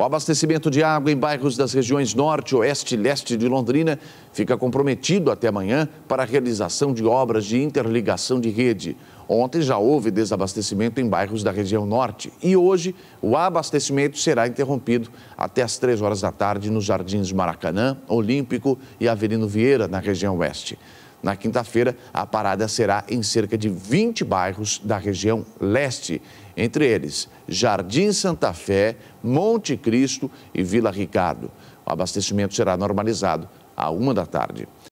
O abastecimento de água em bairros das regiões norte, oeste e leste de Londrina fica comprometido até amanhã para a realização de obras de interligação de rede. Ontem já houve desabastecimento em bairros da região norte e hoje o abastecimento será interrompido até às três horas da tarde nos Jardins Maracanã, Olímpico e Avelino Vieira, na região oeste. Na quinta-feira, a parada será em cerca de 20 bairros da região leste, entre eles Jardim Santa Fé, Monte Cristo e Vila Ricardo. O abastecimento será normalizado à uma da tarde.